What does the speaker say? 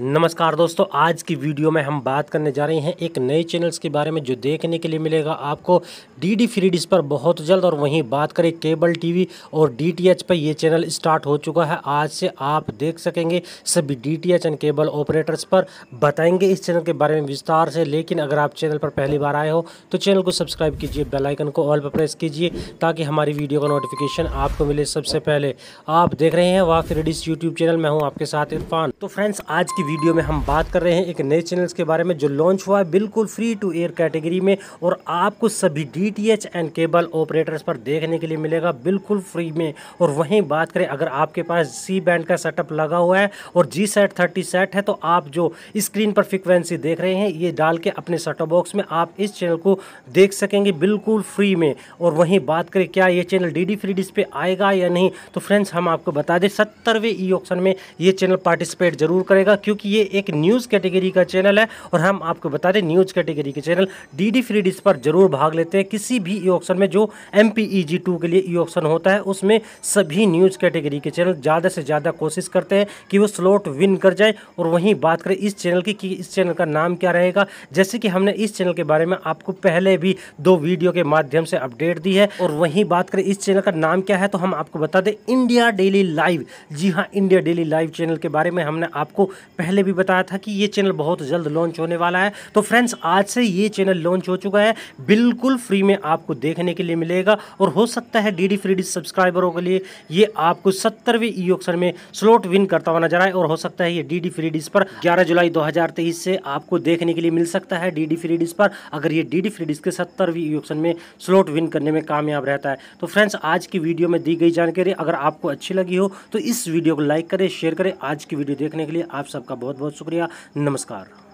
नमस्कार दोस्तों आज की वीडियो में हम बात करने जा रहे हैं एक नए चैनल्स के बारे में जो देखने के लिए मिलेगा आपको डी डी फ्री डिश पर बहुत जल्द और वहीं बात करें केबल टीवी और डीटीएच पर यह चैनल स्टार्ट हो चुका है आज से आप देख सकेंगे सभी डीटीएच एंड केबल ऑपरेटर्स पर बताएंगे इस चैनल के बारे में विस्तार से लेकिन अगर आप चैनल पर पहली बार आए हो तो चैनल को सब्सक्राइब कीजिए बेलाइकन को ऑल पर प्रेस कीजिए ताकि हमारी वीडियो का नोटिफिकेशन आपको मिले सबसे पहले आप देख रहे हैं वाह फ्री डिश यूट्यूब चैनल में हूँ आपके साथ इरफान तो फ्रेंड्स आज की वीडियो में हम बात कर रहे हैं एक नए चैनल्स के बारे में जो लॉन्च हुआ है बिल्कुल फ्री टू एयर कैटेगरी में और आपको सभी डीटीएच एंड केबल ऑपरेटर्स पर देखने के लिए मिलेगा बिल्कुल फ्री में और वहीं बात करें अगर आपके पास सी बैंड का सेटअप लगा हुआ है और जी सेट थर्टी सेट है तो आप जो स्क्रीन पर फ्रिक्वेंसी देख रहे हैं ये डाल के अपने सेटअप बॉक्स में आप इस चैनल को देख सकेंगे बिल्कुल फ्री में और वहीं बात करें क्या ये channel D D free dish आएगा या नहीं तो फ्रेंड्स हम आपको बता दें सत्तरवें ई ऑप्शन में ये चैनल पार्टिसिपेट जरूर करेगा क्योंकि ये एक न्यूज़ कैटेगरी का चैनल है और हम आपको बता दें न्यूज़ कैटेगरी के channel D D free dish पर जरूर भाग लेते हैं किसी भी ई ऑप्शन में जो M P E G two के लिए ई ऑप्शन होता है उसमें सभी न्यूज़ कैटेगरी के चैनल ज़्यादा से ज़्यादा कोशिश करते हैं कि वो स्लॉट विन कर जाए और वहीं बात करें इस चैनल की कि इस चैनल का नाम क्या रहेगा जैसे कि हमने इस चैनल के बारे में आपको पहले भी दो वीडियो के माध्यम से अपडेट दी है और वहीं बात करें इस चैनल का नाम क्या है तो हम आपको बता दें इंडिया डेली लाइव जी हाँ इंडिया डेली लाइव चैनल के बारे में हमने आपको पहले भी बताया था कि ये चैनल बहुत जल्द लॉन्च होने वाला है तो फ्रेंड्स आज से ये चैनल लॉन्च हो चुका है बिल्कुल फ्री में आपको देखने के लिए मिलेगा और हो सकता है डी डी सब्सक्राइबरों के लिए ये आपको सत्तरवें ई ऑक्शन में स्लॉट विन करता हुआ नजर आए और हो सकता है ये डी डी फ्री पर ग्यारह जुलाई दो से आपको देखने के लिए मिल सकता है डी डी फ्री पर अगर ये डी डी फ्री के सत्तरवीं ई ऑक्शन में स्लॉट विन करने में कामयाब रहता है तो फ्रेंड्स आज की वीडियो में दी गई जानकारी अगर आपको अच्छी लगी हो तो इस वीडियो को लाइक करें शेयर करें आज की वीडियो देखने के लिए आप सब आपका बहुत बहुत शुक्रिया नमस्कार